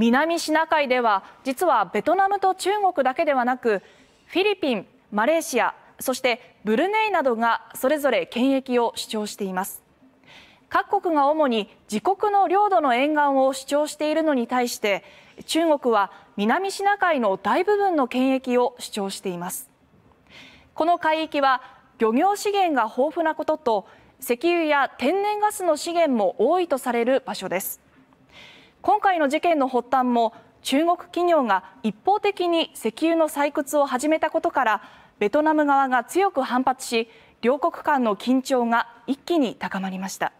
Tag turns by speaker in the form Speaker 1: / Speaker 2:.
Speaker 1: 南シナ海では実はベトナムと中国だけではなくフィリピン、マレーシアそしてブルネイなどがそれぞれ権益を主張しています。各国が主に自国の領土の沿岸を主張しているのに対して中国は南シナ海の大部分の権益を主張していますこの海域は漁業資源が豊富なことと石油や天然ガスの資源も多いとされる場所です今回の事件の発端も中国企業が一方的に石油の採掘を始めたことからベトナム側が強く反発し両国間の緊張が一気に高まりました。